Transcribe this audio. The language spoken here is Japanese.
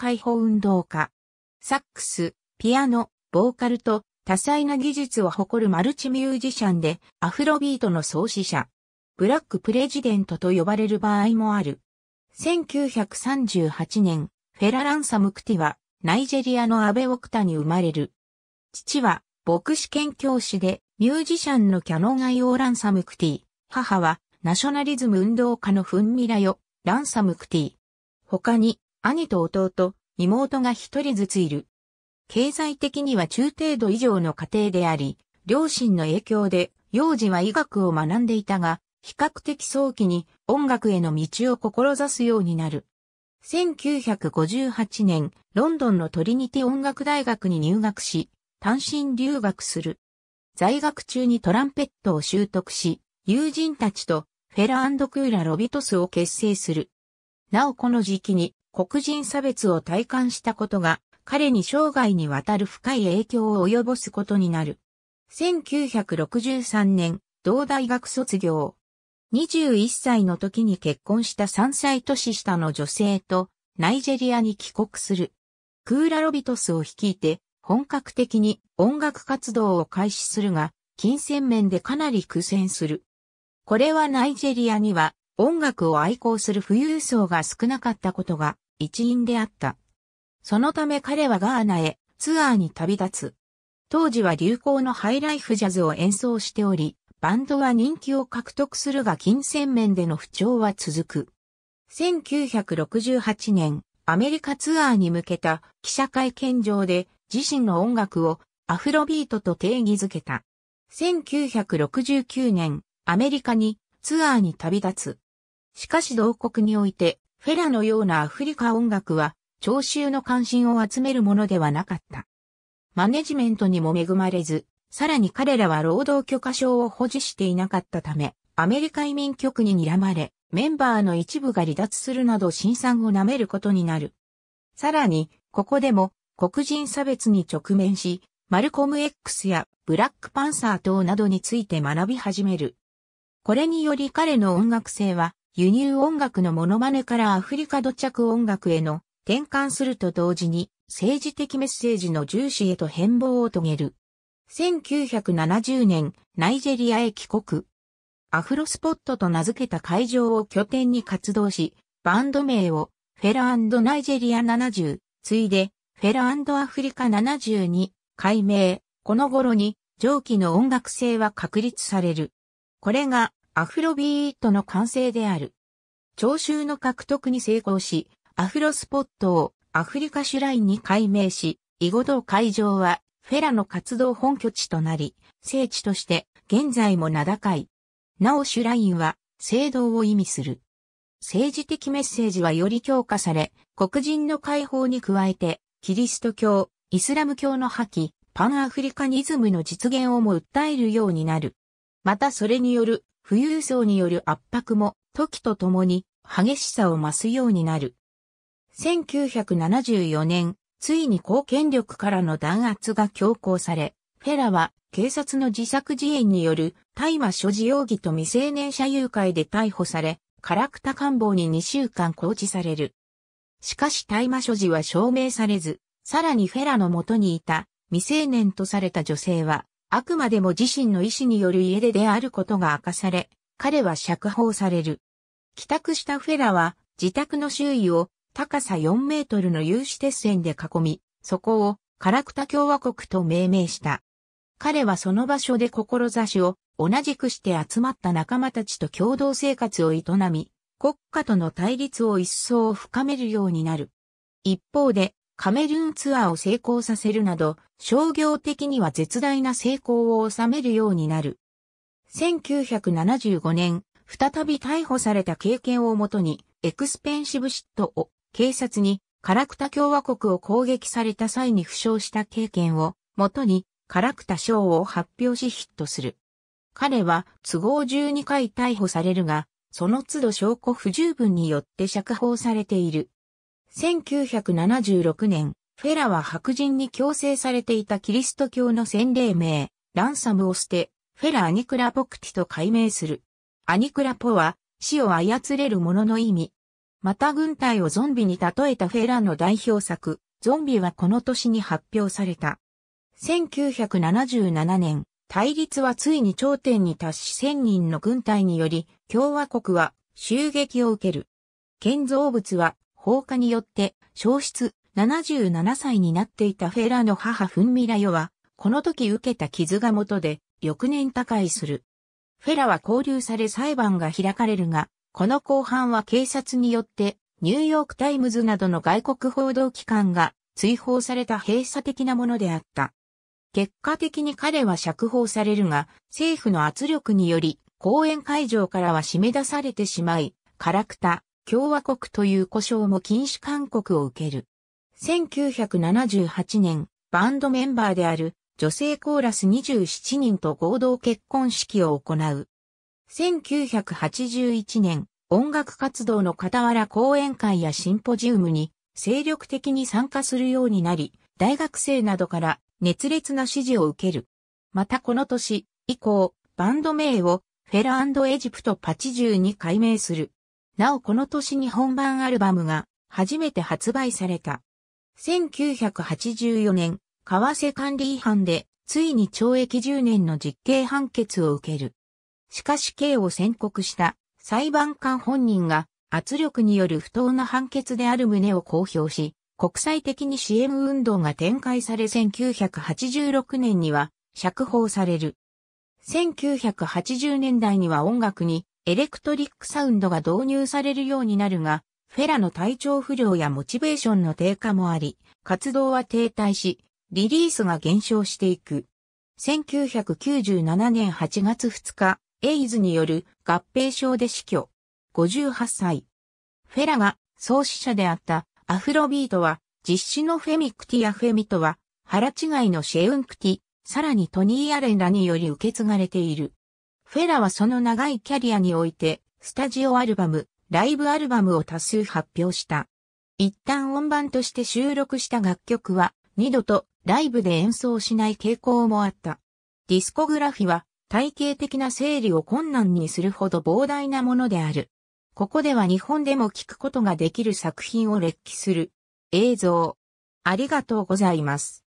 解放運動家。サックス、ピアノ、ボーカルと多彩な技術を誇るマルチミュージシャンでアフロビートの創始者。ブラックプレジデントと呼ばれる場合もある。1938年、フェラランサムクティはナイジェリアのアベオクタに生まれる。父は牧師兼教師でミュージシャンのキャノンアイオーランサムクティ。母はナショナリズム運動家のフンミラヨ、ランサムクティ。他に兄と弟、妹が一人ずついる。経済的には中程度以上の家庭であり、両親の影響で幼児は医学を学んでいたが、比較的早期に音楽への道を志すようになる。1958年、ロンドンのトリニティ音楽大学に入学し、単身留学する。在学中にトランペットを習得し、友人たちとフェラクーラ・ロビトスを結成する。なおこの時期に黒人差別を体感したことが、彼に生涯にわたる深い影響を及ぼすことになる。1963年、同大学卒業。21歳の時に結婚した3歳年下の女性とナイジェリアに帰国する。クーラロビトスを率いて本格的に音楽活動を開始するが、金銭面でかなり苦戦する。これはナイジェリアには音楽を愛好する富裕層が少なかったことが一員であった。そのため彼はガーナへツアーに旅立つ。当時は流行のハイライフジャズを演奏しており、バンドは人気を獲得するが金銭面での不調は続く。1968年、アメリカツアーに向けた記者会見場で自身の音楽をアフロビートと定義づけた。1969年、アメリカにツアーに旅立つ。しかし同国においてフェラのようなアフリカ音楽は、聴衆の関心を集めるものではなかった。マネジメントにも恵まれず、さらに彼らは労働許可証を保持していなかったため、アメリカ移民局に睨まれ、メンバーの一部が離脱するなど新参を舐めることになる。さらに、ここでも黒人差別に直面し、マルコム X やブラックパンサー等などについて学び始める。これにより彼の音楽性は輸入音楽のモノマネからアフリカ土着音楽への転換すると同時に政治的メッセージの重視へと変貌を遂げる。1970年、ナイジェリアへ帰国。アフロスポットと名付けた会場を拠点に活動し、バンド名をフェラナイジェリア70、ついでフェラアフリカ70に改名。この頃に上記の音楽性は確立される。これがアフロビートの完成である。聴衆の獲得に成功し、アフロスポットをアフリカシュラインに改名し、以後同会場はフェラの活動本拠地となり、聖地として現在も名高い。なおシュラインは聖堂を意味する。政治的メッセージはより強化され、黒人の解放に加えて、キリスト教、イスラム教の破棄、パンアフリカニズムの実現をも訴えるようになる。またそれによる富裕層による圧迫も時とともに激しさを増すようになる。1974年、ついに公権力からの弾圧が強行され、フェラは警察の自作自演による大麻所持容疑と未成年者誘拐で逮捕され、カラクタ官房に2週間拘置される。しかし大麻所持は証明されず、さらにフェラの元にいた未成年とされた女性はあくまでも自身の意志による家出であることが明かされ、彼は釈放される。帰宅したフェラは、自宅の周囲を高さ4メートルの有刺鉄線で囲み、そこをカラクタ共和国と命名した。彼はその場所で志を同じくして集まった仲間たちと共同生活を営み、国家との対立を一層深めるようになる。一方で、カメルーンツアーを成功させるなど、商業的には絶大な成功を収めるようになる。1975年、再び逮捕された経験をもとに、エクスペンシブシットを警察にカラクタ共和国を攻撃された際に負傷した経験をもとにカラクタ賞を発表しヒットする。彼は都合12回逮捕されるが、その都度証拠不十分によって釈放されている。1976年、フェラは白人に強制されていたキリスト教の洗礼名、ランサムを捨て、フェラ・アニクラポクティと改名する。アニクラポは、死を操れる者の意味。また軍隊をゾンビに例えたフェラの代表作、ゾンビはこの年に発表された。1977年、対立はついに頂点に達し1000人の軍隊により、共和国は襲撃を受ける。建造物は放火によって消失77歳になっていたフェラの母フンミラヨは、この時受けた傷が元で、翌年他界する。フェラは拘留され裁判が開かれるが、この後半は警察によって、ニューヨークタイムズなどの外国報道機関が追放された閉鎖的なものであった。結果的に彼は釈放されるが、政府の圧力により、講演会場からは締め出されてしまい、カラクタ、共和国という呼称も禁止勧告を受ける。1978年、バンドメンバーである女性コーラス27人と合同結婚式を行う。1981年、音楽活動の傍ら講演会やシンポジウムに精力的に参加するようになり、大学生などから熱烈な支持を受ける。またこの年以降、バンド名をフェラエジプト82改名する。なおこの年に本番アルバムが初めて発売された。1984年、為替管理違反でついに懲役10年の実刑判決を受ける。しかし刑を宣告した裁判官本人が圧力による不当な判決である旨を公表し、国際的に支援運動が展開され1986年には釈放される。1980年代には音楽にエレクトリックサウンドが導入されるようになるが、フェラの体調不良やモチベーションの低下もあり、活動は停滞し、リリースが減少していく。1997年8月2日、エイズによる合併症で死去。58歳。フェラが創始者であったアフロビートは、実施のフェミクティやフェミとは、腹違いのシェウンクティ、さらにトニー・アレンらにより受け継がれている。フェラはその長いキャリアにおいて、スタジオアルバム、ライブアルバムを多数発表した。一旦音盤として収録した楽曲は、二度とライブで演奏しない傾向もあった。ディスコグラフィは、体系的な整理を困難にするほど膨大なものである。ここでは日本でも聴くことができる作品を列記する。映像。ありがとうございます。